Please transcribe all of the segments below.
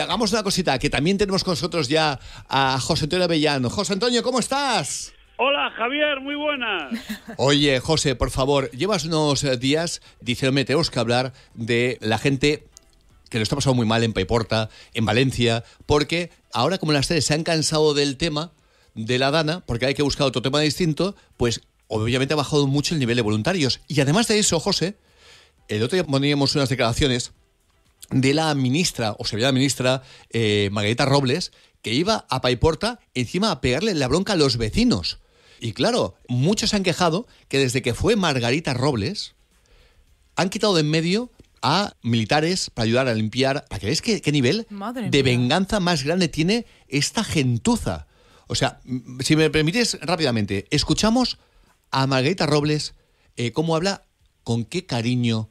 hagamos una cosita, que también tenemos con nosotros ya a José Antonio Avellano. José Antonio, ¿cómo estás? Hola Javier, muy buenas. Oye José, por favor, llevas unos eh, días diciéndome tenemos que hablar de la gente que lo está pasando muy mal en Paiporta, en Valencia, porque ahora como las tres se han cansado del tema de la Dana, porque hay que buscar otro tema distinto, pues obviamente ha bajado mucho el nivel de voluntarios. Y además de eso, José, el otro día poníamos unas declaraciones de la ministra, o se la ministra eh, Margarita Robles, que iba a Paiporta encima a pegarle la bronca a los vecinos. Y claro, muchos se han quejado que desde que fue Margarita Robles, han quitado de en medio a militares para ayudar a limpiar. ¿Para que qué, nivel de venganza más grande tiene esta gentuza? O sea, si me permites rápidamente, escuchamos a Margarita Robles eh, cómo habla, con qué cariño,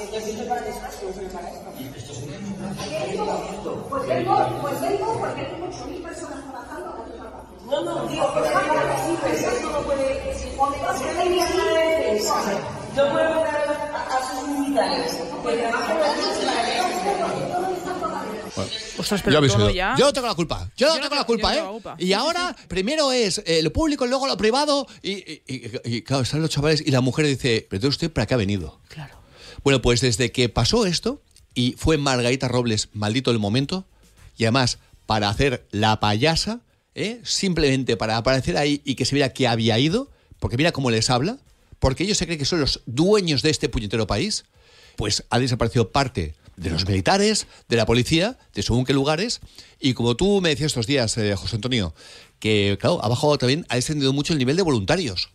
Esto sirve para despacho, no sirve para esto. Esto es una Pues vengo, pues porque hay 8.000 personas trabajando en la misma No, no, digo, por ejemplo, que sí, esto no puede... O vas a ir a Yo puedo dar a sus militares que trabajan en la misma bueno. Ostras, pero ya, todo ya. Yo no tengo la culpa. Yo no, ¿eh? tengo, la culpa, ¿eh? La y ahora, primero es eh, lo público, luego lo privado. Y, y, y, y, claro, están los chavales y la mujer dice, pero usted para qué ha venido. Claro. Bueno, pues desde que pasó esto, y fue Margarita Robles, maldito el momento, y además para hacer la payasa, ¿eh? simplemente para aparecer ahí y que se viera que había ido, porque mira cómo les habla, porque ellos se creen que son los dueños de este puñetero país, pues ha desaparecido parte de los militares, de la policía, de según qué lugares. Y como tú me decías estos días, eh, José Antonio, que claro, ha bajado también, ha descendido mucho el nivel de voluntarios.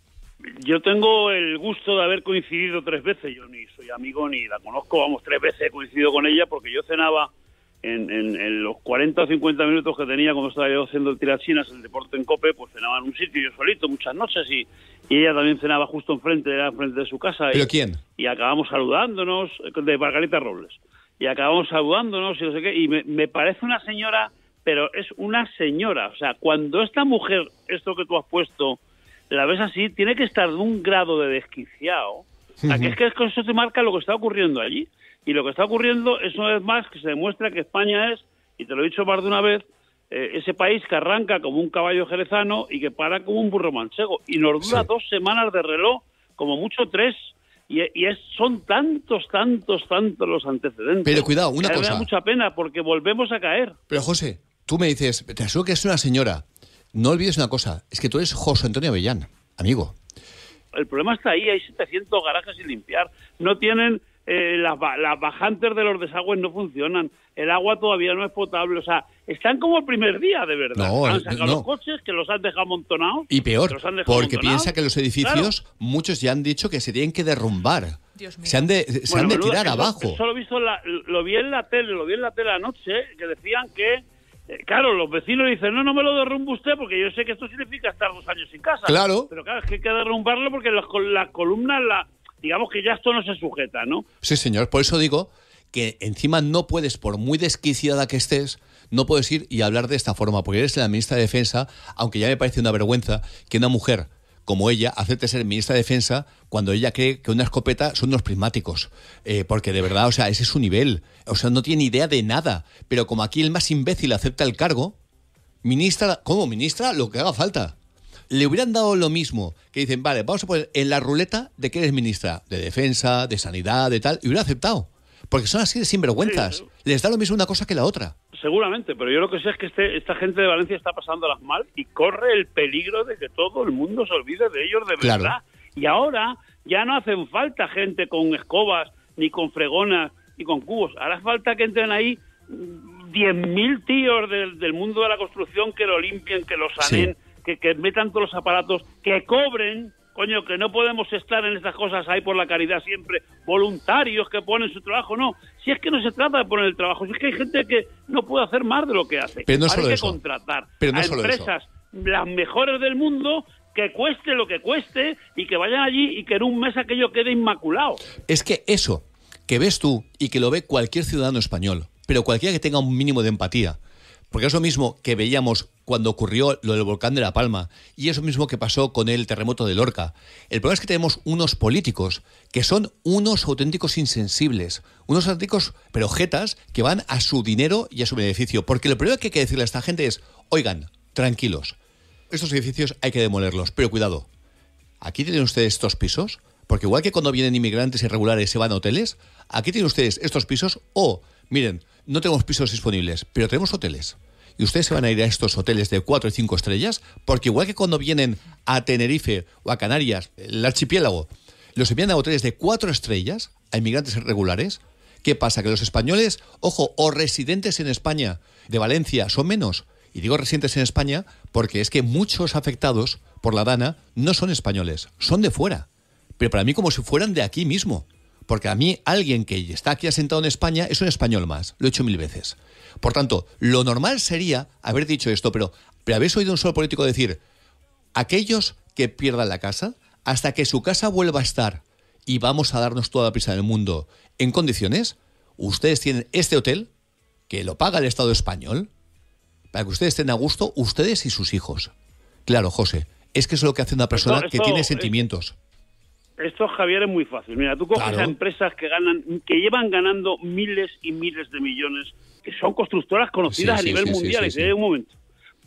Yo tengo el gusto de haber coincidido tres veces, yo ni soy amigo ni la conozco, vamos, tres veces he coincidido con ella porque yo cenaba en, los 40 o 50 minutos que tenía cuando estaba yo haciendo el tirachinas, el deporte en Cope, pues cenaba en un sitio yo solito muchas noches y, ella también cenaba justo enfrente, era enfrente de su casa. y, quién? Y acabamos saludándonos, de Margarita Robles, y acabamos saludándonos y no sé qué, y me, me parece una señora, pero es una señora, o sea, cuando esta mujer, esto que tú has puesto la ves así, tiene que estar de un grado de desquiciado. es que es que eso te marca lo que está ocurriendo allí. Y lo que está ocurriendo es una vez más que se demuestra que España es, y te lo he dicho más de una vez, eh, ese país que arranca como un caballo jerezano y que para como un burro manchego. Y nos dura dos semanas de reloj, como mucho tres. Y, son tantos, tantos, tantos los antecedentes. Pero cuidado, una cosa. Me da mucha pena porque volvemos a caer. Pero José, tú me dices, te aseguro que es una señora no olvides una cosa, es que tú eres José Antonio Avellán, amigo. El problema está ahí, hay 700 garajes sin limpiar, no tienen, eh, las, las, bajantes de los desagües no funcionan, el agua todavía no es potable, o sea, están como el primer día, de verdad. No, han eh, sacado los coches que los han dejado amontonados. Y peor, porque piensa que los edificios, muchos ya han dicho que se tienen que derrumbar. Dios Se han de, se han de tirar abajo. Eso, lo vi en la tele, lo vi en la tele anoche, que decían que eh, claro, los vecinos dicen, no, no me lo derrumbe usted porque yo sé que esto significa estar dos años sin casa. Claro. Pero claro, es que hay que derrumbarlo porque las, la columnas, la, digamos que ya esto no se sujeta, ¿no? Sí, señor, por eso digo que encima no puedes, por muy desquiciada que estés, no puedes ir y hablar de esta forma, porque eres la ministra de Defensa, aunque ya me parece una vergüenza que una mujer como ella, acepta ser ministra de Defensa cuando ella cree que una escopeta son unos prismáticos. Eh, porque de verdad, o sea, ese es su nivel. O sea, no tiene idea de nada. Pero como aquí el más imbécil acepta el cargo, ministra, como ministra, lo que haga falta. Le hubieran dado lo mismo, que dicen, vale, vamos a poner en la ruleta de que eres ministra, de defensa, de sanidad, de tal, y hubiera aceptado. Porque son así de sinvergüenzas. Les da lo mismo una cosa que la otra. Seguramente, pero yo lo que sé es que este, esta gente de Valencia está pasándolas mal y corre el peligro de que todo el mundo se olvide de ellos de verdad. Y ahora ya no hacen falta gente con escobas, ni con fregonas, ni con cubos. Hará falta que entren ahí 10.000 tíos del, mundo de la construcción que lo limpien, que lo sanen, que, que metan todos los aparatos, que cobren, coño, que no podemos estar en estas cosas ahí por la caridad siempre, voluntarios que ponen su trabajo, no. Si es que no se trata de poner el trabajo, si es que hay gente que no puede hacer más de lo que hace. Pero no hay que contratar Pero no a empresas las mejores del mundo que cueste lo que cueste y que vayan allí y que en un mes aquello quede inmaculado. Es que eso que ves tú y que lo ve cualquier ciudadano español, pero cualquiera que tenga un mínimo de empatía, porque eso mismo que veíamos cuando ocurrió lo del volcán de La Palma y eso mismo que pasó con el terremoto de Lorca. El problema es que tenemos unos políticos que son unos auténticos insensibles, unos auténticos perojetas que van a su dinero y a su beneficio. Porque lo primero que hay que decirle a esta gente es, oigan, tranquilos, estos edificios hay que demolerlos, pero cuidado, aquí tienen ustedes estos pisos, porque igual que cuando vienen inmigrantes irregulares se van a hoteles, aquí tienen ustedes estos pisos o, miren, no tenemos pisos disponibles, pero tenemos hoteles y ustedes se van a ir a estos hoteles de cuatro y cinco estrellas, porque igual que cuando vienen a Tenerife o a Canarias, el archipiélago, los envían a hoteles de cuatro estrellas, a inmigrantes irregulares, ¿qué pasa? Que los españoles, ojo, o residentes en España de Valencia son menos. Y digo residentes en España porque es que muchos afectados por la Dana no son españoles, son de fuera. Pero para mí como si fueran de aquí mismo. Porque a mí alguien que está aquí asentado en España es un español más, lo he hecho mil veces. Por tanto, lo normal sería haber dicho esto, pero, habéis oído un solo político decir, aquellos que pierdan la casa, hasta que su casa vuelva a estar y vamos a darnos toda la prisa del mundo en condiciones, ustedes tienen este hotel, que lo paga el Estado español, para que ustedes estén a gusto, ustedes y sus hijos. Claro, José, es que es lo que hace una persona que tiene sentimientos. Esto, Javier, es muy fácil. Mira, tú coges a empresas que ganan, que llevan ganando miles y miles de millones, que son constructoras conocidas a nivel mundial. Y un momento,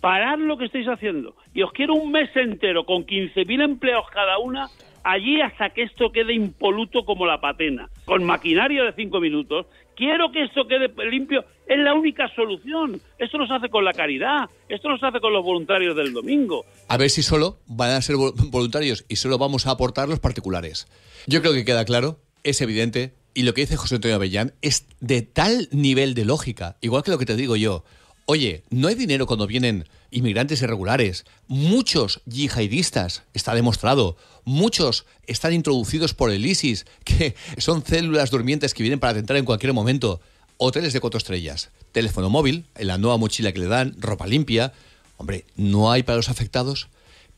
parad lo que estáis haciendo y os quiero un mes entero con 15.000 empleados cada una allí hasta que esto quede impoluto como la patena con maquinaria de cinco minutos, quiero que esto quede limpio, es la única solución. Esto nos hace con la caridad, esto nos hace con los voluntarios del domingo. A ver si solo van a ser voluntarios y solo vamos a aportar los particulares. Yo creo que queda claro, es evidente, y lo que dice José Antonio Avellán es de tal nivel de lógica, igual que lo que te digo yo. Oye, no hay dinero cuando vienen inmigrantes irregulares. Muchos yihadistas, está demostrado. Muchos están introducidos por el ISIS, que son células durmientes que vienen para atentar en cualquier momento. Hoteles de cuatro estrellas, teléfono móvil, la nueva mochila que le dan, ropa limpia. Hombre, no hay para los afectados,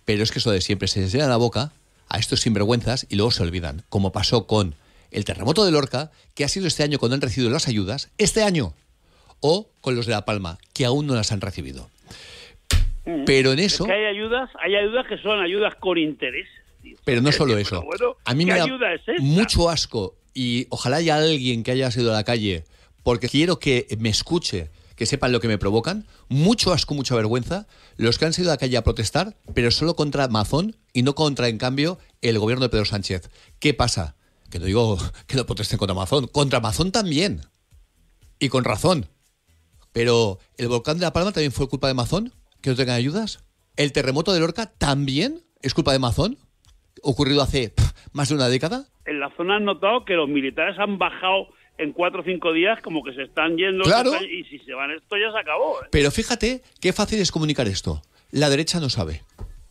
pero es que eso de siempre se les llena la boca a estos sinvergüenzas y luego se olvidan, como pasó con el terremoto de Lorca, que ha sido este año cuando han recibido las ayudas. Este año o con los de La Palma, que aún no las han recibido. Mm. Pero en eso. que hay ayudas, que son ayudas con interés. Pero no solo pues eso. a mí me da mucho asco y ojalá haya alguien que haya salido a la calle, porque quiero que me escuche, que sepan lo que me provocan. Mucho asco, mucha vergüenza. Los que han salido a la calle a protestar, pero solo contra Mazón y no contra, en cambio, el gobierno de Pedro Sánchez. ¿Qué pasa? Que no digo que no protesten contra Mazón, contra Mazón también. Y con razón pero el volcán de La Palma también fue culpa de Mazón, que no tengan ayudas. El terremoto de Lorca también es culpa de Mazón, ocurrido hace más de una década. En la zona han notado que los militares han bajado en cuatro o cinco días como que se están yendo claro. y si se van esto ya se acabó. ¿eh? Pero fíjate qué fácil es comunicar esto. La derecha no sabe.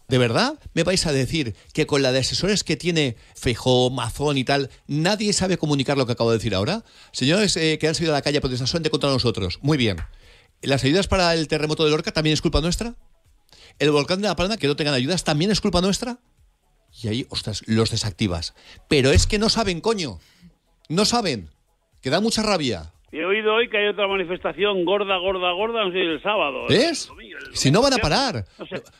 ¿De verdad me vais a decir que con la de asesores que tiene Feijó, Mazón y tal, nadie sabe comunicar lo que acabo de decir ahora? Señores eh, que han salido a la calle por protestar contra nosotros. Muy bien. ¿Las ayudas para el terremoto de Lorca también es culpa nuestra? ¿El volcán de La Palma, que no tengan ayudas, también es culpa nuestra? Y ahí, ostras, los desactivas. Pero es que no saben, coño. No saben. Que da mucha rabia. He oído hoy que hay otra manifestación gorda, gorda, gorda, no sé, el sábado. ¿Ves? Si no van a parar.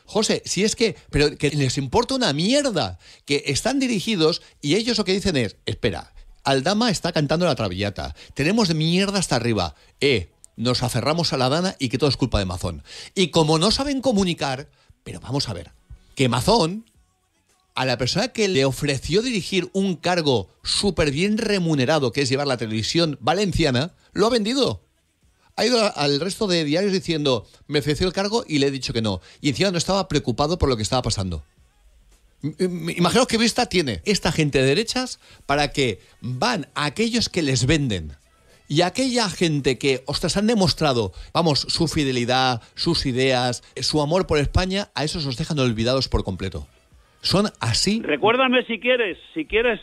José, si es que, pero que les importa una mierda, que están dirigidos y ellos lo que dicen es, espera, Aldama está cantando la traviata, tenemos mierda hasta arriba, eh, nos aferramos a la dana y que todo es culpa de Mazón. Y como no saben comunicar, pero vamos a ver, que Mazón, a la persona que le ofreció dirigir un cargo súper bien remunerado, que es llevar la televisión valenciana, lo ha vendido. Ha ido al resto de diarios diciendo, me ofreció el cargo y le he dicho que no. Y encima no estaba preocupado por lo que estaba pasando. Eh, Imaginaos qué vista tiene esta gente de derechas para que van aquellos que les venden y aquella gente que, ostras, han demostrado, vamos, su fidelidad, sus ideas, eh, su amor por España, a esos los dejan olvidados por completo. Son así. Recuérdame si quieres, si quieres,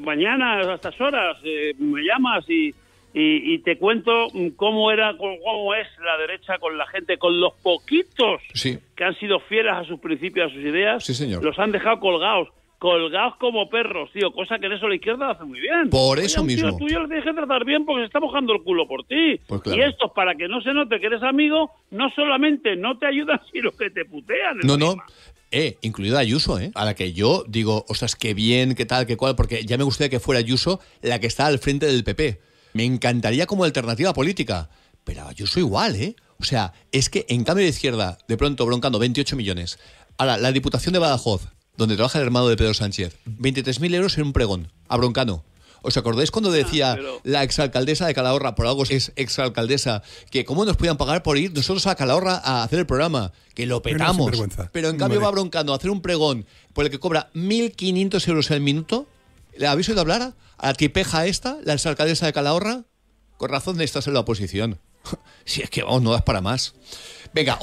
mañana a estas horas eh, me llamas y, y, te cuento cómo era cómo es la derecha con la gente, con los poquitos que han sido fieles a sus principios, a sus ideas, sí, señor. los han dejado colgados, colgados como perros, tío, cosa que en eso la izquierda hace muy bien. Por eso mismo. tú ya lo tienes que tratar bien porque se está mojando el culo por ti. Pues y estos, para que no se note que eres amigo, no solamente no te ayudan, sino que te putean. No, no. Eh, incluida Ayuso, ¿eh? A la que yo digo, ostras, qué bien, qué tal, qué cual, porque ya me gustaría que fuera Ayuso la que está al frente del PP me encantaría como alternativa política. Pero yo soy igual, ¿eh? O sea, es que en cambio de izquierda, de pronto broncando 28 millones. Ahora, la Diputación de Badajoz, donde trabaja el hermano de Pedro Sánchez, 23.000 euros en un pregón, a broncano. ¿Os acordáis cuando ah, decía la exalcaldesa de Calahorra, por algo es exalcaldesa, que cómo nos podían pagar por ir nosotros a Calahorra a hacer el programa? Que lo petamos. Pero, en cambio va broncando a hacer un pregón por el que cobra 1.500 euros al minuto ¿Le habéis oído hablar? A la tipeja esta, la alcaldesa de Calahorra, con razón de estar en la oposición. si es que vamos, no das para más. Venga.